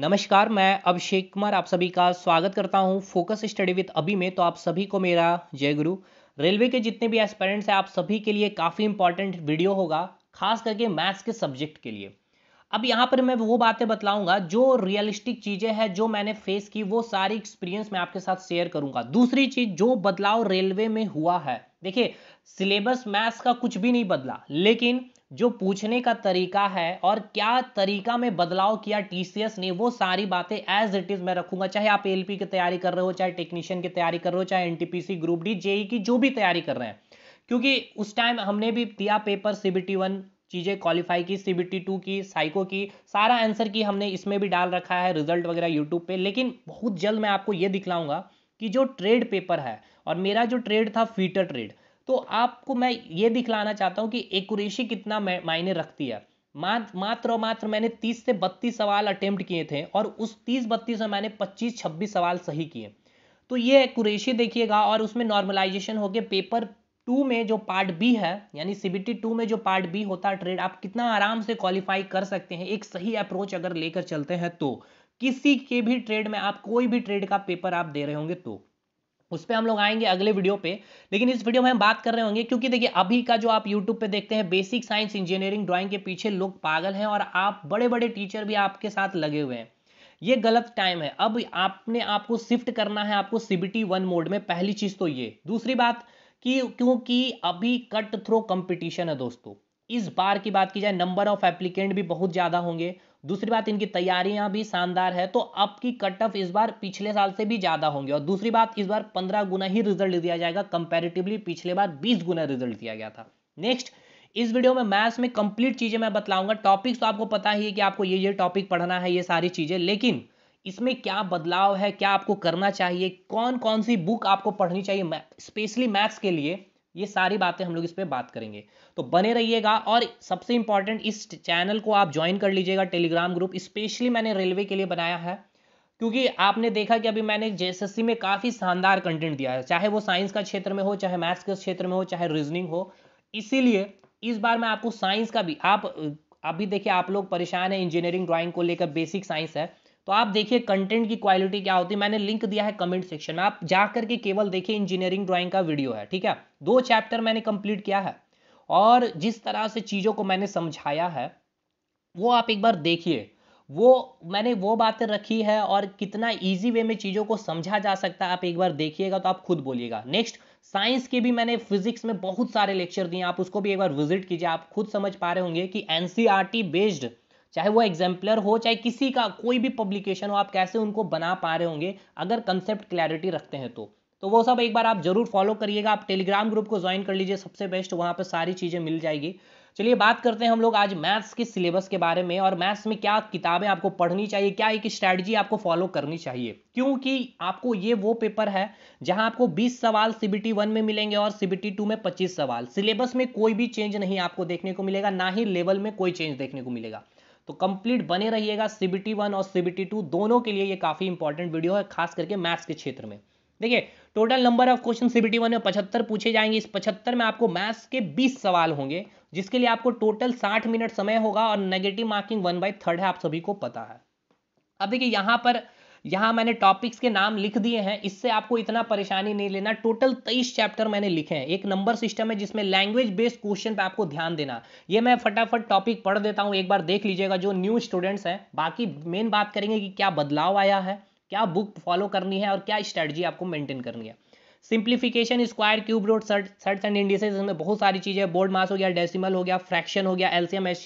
नमस्कार मैं अभिषेक कुमार आप सभी का स्वागत करता हूं फोकस स्टडी विद अभी में तो आप सभी को मेरा जय गुरु रेलवे के जितने भी एस्पेरेंट्स हैं आप सभी के लिए काफ़ी इंपॉर्टेंट वीडियो होगा खास करके मैथ्स के सब्जेक्ट के लिए अब यहाँ पर मैं वो बातें बतलाऊंगा जो रियलिस्टिक चीज़ें हैं जो मैंने फेस की वो सारी एक्सपीरियंस मैं आपके साथ शेयर करूंगा दूसरी चीज़ जो बदलाव रेलवे में हुआ है देखिए सिलेबस मैथ्स का कुछ भी नहीं बदला लेकिन जो पूछने का तरीका है और क्या तरीका में बदलाव किया टीसीएस ने वो सारी बातें एज इट इज मैं रखूंगा चाहे आप एलपी की तैयारी कर रहे हो चाहे टेक्नीशियन की तैयारी कर रहे हो चाहे एनटीपीसी ग्रुप डी जेई की जो भी तैयारी कर रहे हैं क्योंकि उस टाइम हमने भी दिया पेपर सीबीटी वन चीज़ें क्वालिफाई की सीबीटी टू की साइको की सारा आंसर की हमने इसमें भी डाल रखा है रिजल्ट वगैरह यूट्यूब पे लेकिन बहुत जल्द मैं आपको ये दिखलाऊंगा कि जो ट्रेड पेपर है और मेरा जो ट्रेड था फीटर ट्रेड तो आपको मैं ये दिखलाना चाहता हूँ कि एक कितना मायने रखती है मात्र और मात्र मैंने 30 से 32 सवाल अटेम्प्ट किए थे और उस 30 बत्तीस में मैंने 25 26 सवाल सही किए तो ये एक्यूरेसी देखिएगा और उसमें नॉर्मलाइजेशन होके पेपर टू में जो पार्ट बी है यानी सीबीटी टू में जो पार्ट बी होता है ट्रेड आप कितना आराम से क्वालिफाई कर सकते हैं एक सही अप्रोच अगर लेकर चलते हैं तो किसी के भी ट्रेड में आप कोई भी ट्रेड का पेपर आप दे रहे होंगे तो उस पर हम लोग आएंगे अगले वीडियो पे लेकिन इस वीडियो में हम बात कर रहे होंगे क्योंकि देखिए अभी का जो आप यूट्यूब पे देखते हैं बेसिक साइंस इंजीनियरिंग ड्राइंग के पीछे लोग पागल हैं और आप बड़े बड़े टीचर भी आपके साथ लगे हुए हैं ये गलत टाइम है अब आपने आपको शिफ्ट करना है आपको सीबीटी वन मोड में पहली चीज़ तो ये दूसरी बात कि क्योंकि अभी कट थ्रो कॉम्पिटिशन है दोस्तों इस बार की बात की जाए नंबर ऑफ एप्लीकेंट भी बहुत ज़्यादा होंगे दूसरी बात इनकी तैयारियां भी शानदार है तो आपकी कट ऑफ इस बार पिछले साल से भी ज्यादा होंगे और दूसरी बात इस बार पंद्रह गुना ही रिजल्ट दिया जाएगा कंपेरेटिवली पिछले बार बीस गुना रिजल्ट दिया गया था नेक्स्ट इस वीडियो में मैथ्स में कंप्लीट चीजें मैं बताऊंगा टॉपिक्स तो आपको पता ही है कि आपको ये ये टॉपिक पढ़ना है ये सारी चीजें लेकिन इसमें क्या बदलाव है क्या आपको करना चाहिए कौन कौन सी बुक आपको पढ़नी चाहिए स्पेशली मैथ्स के लिए ये सारी बातें हम लोग इस पर बात करेंगे तो बने रहिएगा और सबसे इंपॉर्टेंट इस चैनल को आप ज्वाइन कर लीजिएगा टेलीग्राम ग्रुप स्पेशली मैंने रेलवे के लिए बनाया है क्योंकि आपने देखा कि अभी मैंने जेएसएससी में काफ़ी शानदार कंटेंट दिया है चाहे वो साइंस का क्षेत्र में हो चाहे मैथ्स के क्षेत्र में हो चाहे रीजनिंग हो इसीलिए इस बार मैं आपको साइंस का भी आप अभी देखिए आप लोग परेशान है इंजीनियरिंग ड्राइंग को लेकर बेसिक साइंस है तो आप देखिए कंटेंट की क्वालिटी क्या होती है मैंने लिंक दिया है कमेंट सेक्शन में आप जाकर के केवल देखिए इंजीनियरिंग ड्राइंग का वीडियो है ठीक है दो चैप्टर मैंने कंप्लीट किया है और जिस तरह से चीज़ों को मैंने समझाया है वो आप एक बार देखिए वो मैंने वो बातें रखी है और कितना इजी वे में चीज़ों को समझा जा सकता है आप एक बार देखिएगा तो आप खुद बोलिएगा नेक्स्ट साइंस के भी मैंने फिजिक्स में बहुत सारे लेक्चर दिए आप उसको भी एक बार विजिट कीजिए आप खुद समझ पा रहे होंगे कि एनसीआरटी बेस्ड चाहे वो एग्जाम्पलर हो चाहे किसी का कोई भी पब्लिकेशन हो आप कैसे उनको बना पा रहे होंगे अगर कंसेप्ट क्लैरिटी रखते हैं तो तो वो सब एक बार आप जरूर फॉलो करिएगा आप टेलीग्राम ग्रुप को ज्वाइन कर लीजिए सबसे बेस्ट वहाँ पर सारी चीज़ें मिल जाएगी चलिए बात करते हैं हम लोग आज मैथ्स के सिलेबस के बारे में और मैथ्स में क्या किताबें आपको पढ़नी चाहिए क्या एक स्ट्रैटेजी आपको फॉलो करनी चाहिए क्योंकि आपको ये वो पेपर है जहां आपको 20 सवाल सीबीटी वन में मिलेंगे और सीबीटी टू में 25 सवाल सिलेबस में कोई भी चेंज नहीं आपको देखने को मिलेगा ना ही लेवल में कोई चेंज देखने को मिलेगा तो कंप्लीट बने रहिएगा सीबीटी वन और सीबीटी टू दोनों के लिए ये काफी इंपॉर्टेंट वीडियो है खास करके मैथ्स के क्षेत्र में देखिए total number of question CBT one में पचहत्तर पूछे जाएंगे इस पचहत्तर में आपको मैथ्स के बीस सवाल होंगे जिसके लिए आपको टोटल साठ मिनट समय होगा और negative marking one by third है आप सभी को पता है अब देखिए यहां पर यहाँ मैंने टॉपिक्स के नाम लिख दिए हैं इससे आपको इतना परेशानी नहीं लेना टोटल तेईस चैप्टर मैंने लिखे हैं एक नंबर सिस्टम है जिसमें लैंग्वेज बेस्ड क्वेश्चन पे आपको ध्यान देना ये मैं फटाफट टॉपिक पढ़ देता हूँ एक बार देख लीजिएगा जो न्यू स्टूडेंट्स हैं बाकी मेन बात करेंगे कि क्या बदलाव आया है क्या बुक फॉलो करनी है और क्या स्ट्रेटजी आपको मेंटेन करनी है simplification square cube root surds and indices में बहुत सारी चीज़ें बोर्ड मास हो गया डेसिमल हो गया फ्रैक्शन हो गया एलसीएम एस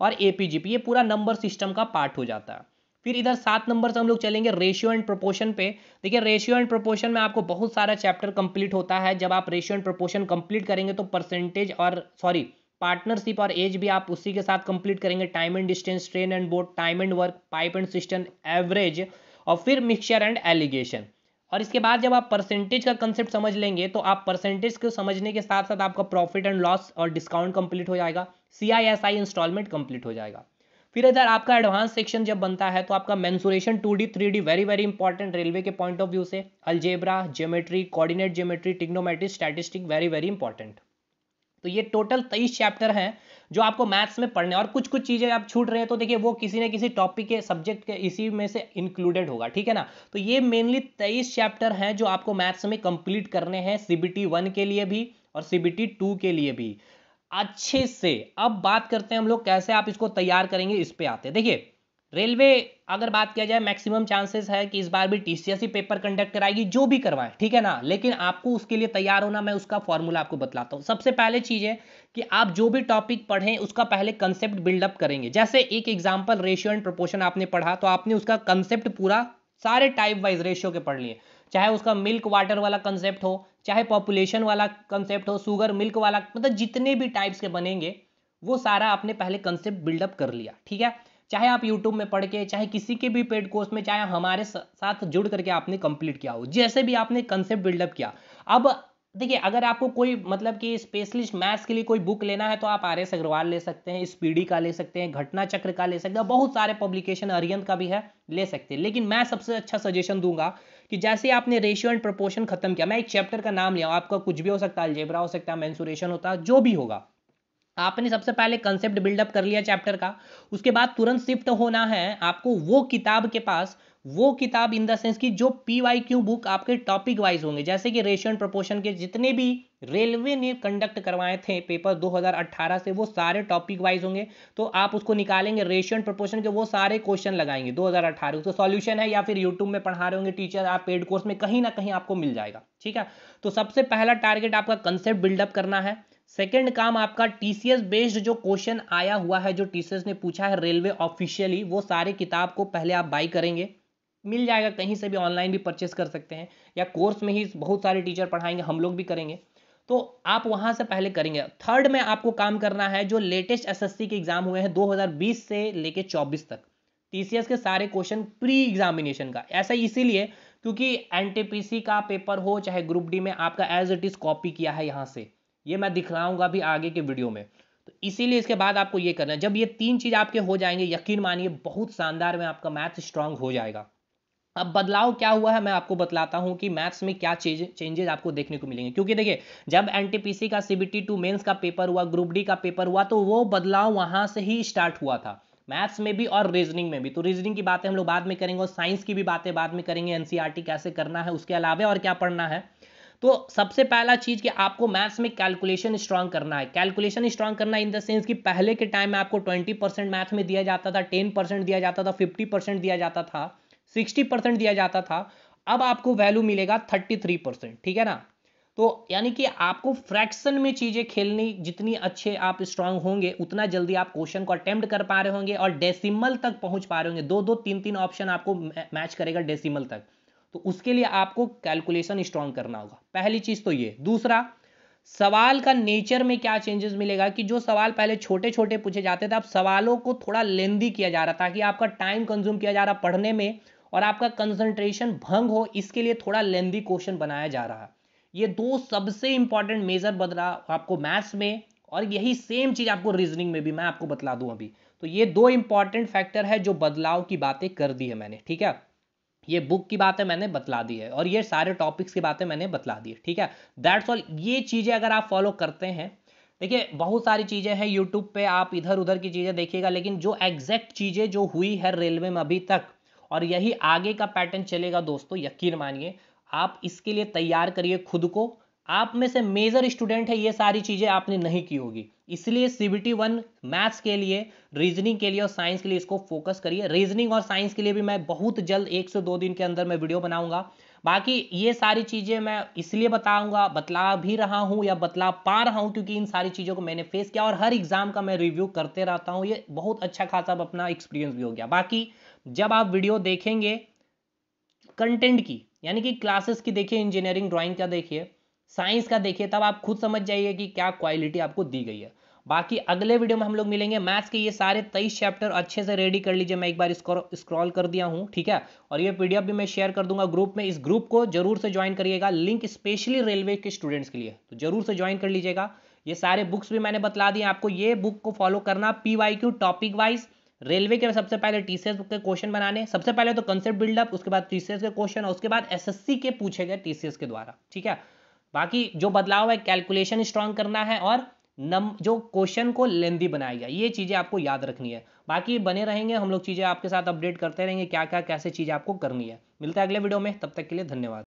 और एपीजीपी ये पूरा नंबर सिस्टम का पार्ट हो जाता है फिर इधर सात नंबर से हम लोग चलेंगे रेशियो एंड प्रोपोर्शन पे देखिए रेशियो एंड प्रोपोर्शन में आपको बहुत सारा चैप्टर कंप्लीट होता है जब आप रेशियो एंड प्रोपोर्शन कंप्लीट करेंगे तो परसेंटेज और सॉरी पार्टनरशिप और एज भी आप उसी के साथ कंप्लीट करेंगे time and distance train and boat time and work pipe and cistern average और फिर मिक्सचर एंड एलिगेशन और इसके बाद जब आप परसेंटेज का कंसेप्ट समझ लेंगे तो आप परसेंटेज को समझने के साथ साथ आपका प्रॉफिट एंड लॉस और डिस्काउंट कंप्लीट हो जाएगा C I S I installment complete हो जाएगा फिर इधर आपका एडवांस सेक्शन जब बनता है तो आपका mensuration two D three D very very important railway के पॉइंट ऑफ व्यू से algebra geometry coordinate geometry trigonometry statistic very very important तो ये टोटल तेईस चैप्टर हैं जो आपको मैथ्स में पढ़ने और कुछ कुछ चीज़ें आप छूट रहे हैं तो देखिए वो किसी न किसी टॉपिक के सब्जेक्ट के इसी में से इंक्लूडेड होगा ठीक है ना तो ये मेनली तेईस चैप्टर हैं जो आपको मैथ्स में कंप्लीट करने हैं सीबीटी वन के लिए भी और सीबीटी टू के लिए भी अच्छे से अब बात करते हैं हम लोग कैसे आप इसको तैयार करेंगे इस पे आते हैं देखिए रेलवे अगर बात किया जाए मैक्सिमम चांसेस है कि इस बार भी टीसीएस e पेपर कंडक्ट कराएगी जो भी करवाए ठीक है ना लेकिन आपको उसके लिए तैयार होना मैं उसका फॉर्मूला आपको बतलाता हूँ सबसे पहले चीज़ है कि आप जो भी टॉपिक पढ़ें उसका पहले कंसेप्ट बिल्डअप करेंगे जैसे एक एग्जाम्पल रेशियो एंड प्रपोर्शन आपने पढ़ा तो आपने उसका कंसेप्ट पूरा सारे टाइप वाइज रेशियो के पढ़ लिए चाहे उसका मिल्क वाटर वाला कंसेप्ट हो चाहे पॉपुलेशन वाला कंसेप्ट हो शुगर मिल्क वाला मतलब जितने भी टाइप्स के बनेंगे वो सारा आपने पहले कंसेप्ट बिल्डअप कर लिया ठीक है चाहे आप यूट्यूब में पढ़ के चाहे किसी के भी पेड कोर्स में चाहे हमारे साथ जुड़ करके आपने कंप्लीट किया हो जैसे भी आपने कंसेप्ट बिल्डअप किया अब देखिए अगर आपको कोई मतलब कि स्पेशलिस्ट मैथ्स के लिए कोई बुक लेना है तो आप आर एस अग्रवाल ले सकते हैं स्पीडी का ले सकते हैं घटना चक्र का ले सकते हैं बहुत सारे पब्लिकेशन अरियंत का भी है ले सकते हैं लेकिन मैं सबसे अच्छा सजेशन दूंगा कि जैसे आपने रेशियो एंड प्रपोर्शन खत्म किया मैं एक चैप्टर का नाम लिया आपका कुछ भी हो सकता है जेबरा हो सकता है मैंसुरेशन होता है जो भी होगा आपने सबसे पहले कंसेप्ट बिल्डअप कर लिया चैप्टर का उसके बाद तुरंत शिफ्ट होना है आपको वो किताब के पास वो किताब इन द सेंस की जो पी वाई क्यू बुक आपके टॉपिक वाइज होंगे जैसे कि रेशन प्रपोशन के जितने भी रेलवे ने कंडक्ट करवाए थे पेपर 2018 से वो सारे टॉपिक वाइज होंगे तो आप उसको निकालेंगे रेशन प्रपोशन के वो सारे क्वेश्चन लगाएंगे 2018 उसका सॉल्यूशन है या फिर यूट्यूब में पढ़ा रहे होंगे टीचर आप पेड कोर्स में कहीं ना कहीं आपको मिल जाएगा ठीक है तो सबसे पहला टारगेट आपका कंसेप्ट बिल्डअप करना है सेकेंड काम आपका टीसीएस बेस्ड जो क्वेश्चन आया हुआ है जो टीसीएस ने पूछा है रेलवे ऑफिशियली वो सारे किताब को पहले आप बाई करेंगे मिल जाएगा कहीं से भी ऑनलाइन भी परचेस कर सकते हैं या कोर्स में ही बहुत सारे टीचर पढ़ाएंगे हम लोग भी करेंगे तो आप वहां से पहले करेंगे थर्ड में आपको काम करना है जो लेटेस्ट एसएससी के एग्ज़ाम हुए हैं 2020 से लेके 24 तक टीसीएस के सारे क्वेश्चन प्री एग्जामिनेशन का ऐसा इसीलिए क्योंकि एन का पेपर हो चाहे ग्रुप डी में आपका एज इट इज़ कॉपी किया है यहाँ से ये मैं दिखलाऊंगा भी आगे के वीडियो में तो इसीलिए इसके बाद आपको ये करना है जब ये तीन चीज़ आपके हो जाएंगे यकीन मानिए बहुत शानदार में आपका मैथ स्ट्रांग हो जाएगा अब बदलाव क्या हुआ है मैं आपको बतलाता हूं कि मैथ्स में क्या चेंज चेंजेज आपको देखने को मिलेंगे क्योंकि देखिए जब एनटीपीसी का सीबीटी टू मेंस का पेपर हुआ ग्रुप डी का पेपर हुआ तो वो बदलाव वहां से ही स्टार्ट हुआ था मैथ्स में भी और रीजनिंग में भी तो रीजनिंग की बातें हम लोग बाद में करेंगे और साइंस की भी बातें बाद में करेंगे एनसीईआरटी e कैसे करना है उसके अलावा और क्या पढ़ना है तो सबसे पहला चीज़ कि आपको मैथ्स में कैलकुलेशन स्ट्रांग करना है कैलकुलेशन स्ट्रांग करना इन द सेंस कि पहले के टाइम में आपको 20 परसेंट मैथ में दिया जाता था 10 परसेंट दिया जाता था 50 परसेंट दिया जाता था सिक्सटी परसेंट दिया जाता था अब आपको वैल्यू मिलेगा थर्टी थ्री परसेंट ठीक है ना तो यानी कि आपको फ्रैक्शन में चीज़ें खेलनी जितनी अच्छे आप स्ट्रांग होंगे उतना जल्दी आप क्वेश्चन को अटेम्प्ट कर पा रहे होंगे और डेसिमल तक पहुंच पा रहे होंगे दो दो तीन तीन ऑप्शन आपको मैच करेगा डेसिमल तक तो उसके लिए आपको कैलकुलेशन स्ट्रांग करना होगा पहली चीज़ तो ये दूसरा सवाल का नेचर में क्या चेंजेस मिलेगा कि जो सवाल पहले छोटे छोटे पूछे जाते थे अब सवालों को थोड़ा लेंदी किया जा रहा था कि आपका टाइम कंज्यूम किया जा रहा पढ़ने में और आपका कंसंट्रेशन भंग हो इसके लिए थोड़ा लेंदी क्वेश्चन बनाया जा रहा है ये दो सबसे इंपॉर्टेंट मेजर बदला आपको मैथ्स में और यही सेम चीज आपको रीजनिंग में भी मैं आपको बतला दूं अभी तो ये दो इंपॉर्टेंट फैक्टर है जो बदलाव की बातें कर दी है मैंने ठीक है ये बुक की बातें मैंने बतला दी है और ये सारे टॉपिक्स की बातें मैंने बतला दी है ठीक है दैट्स ऑल ये चीज़ें अगर आप फॉलो करते हैं देखिए बहुत सारी चीज़ें हैं यूट्यूब पे आप इधर उधर की चीज़ें देखिएगा लेकिन जो एग्जैक्ट चीज़ें जो हुई है रेलवे में अभी तक और यही आगे का पैटर्न चलेगा दोस्तों यकीन मानिए आप इसके लिए तैयार करिए खुद को आप में से मेजर स्टूडेंट है ये सारी चीज़ें आपने नहीं की होगी इसलिए सीबीटी वन मैथ्स के लिए रीजनिंग के लिए और साइंस के लिए इसको फोकस करिए रीजनिंग और साइंस के लिए भी मैं बहुत जल्द एक से दो दिन के अंदर मैं वीडियो बनाऊंगा बाकी ये सारी चीज़ें मैं इसलिए बताऊंगा बतला भी रहा हूं या बतला पा रहा हूं क्योंकि इन सारी चीज़ों को मैंने फेस किया और हर एग्ज़ाम का मैं रिव्यू करते रहता हूं ये बहुत अच्छा खासा अपना एक्सपीरियंस भी हो गया बाकी जब आप वीडियो देखेंगे कंटेंट की यानी कि क्लासेस की देखिए इंजीनियरिंग ड्राइंग का देखिए साइंस का देखिए तब आप खुद समझ जाइए कि क्या क्वालिटी आपको दी गई है बाकी अगले वीडियो में हम लोग मिलेंगे मैथ्स के ये सारे तेईस चैप्टर अच्छे से रेडी कर लीजिए मैं एक बार स्क्रॉल कर दिया हूँ ठीक है और ये पीडीएफ भी मैं शेयर कर दूंगा ग्रुप में इस ग्रुप को जरूर से ज्वाइन करिएगा लिंक स्पेशली रेलवे के स्टूडेंट्स के लिए तो जरूर से ज्वाइन कर लीजिएगा ये सारे बुक्स भी मैंने बतला दिए आपको ये बुक को फॉलो करना P Y Q topic wise railway के सबसे पहले टीसीएस के क्वेश्चन बनाने सबसे पहले तो कंसेप्ट बिल्डअप उसके बाद टीसीएस के क्वेश्चन और उसके बाद एसएससी के पूछे गए टीसीएस के द्वारा ठीक है बाकी जो बदलाव है कैलकुलेशन स्ट्रांग करना है और नम जो क्वेश्चन को लेंदी बनाया गया ये चीज़ें आपको याद रखनी है बाकी बने रहेंगे हम लोग चीज़ें आपके साथ अपडेट करते रहेंगे क्या क्या कैसे चीज़ आपको करनी है मिलता है अगले वीडियो में तब तक के लिए धन्यवाद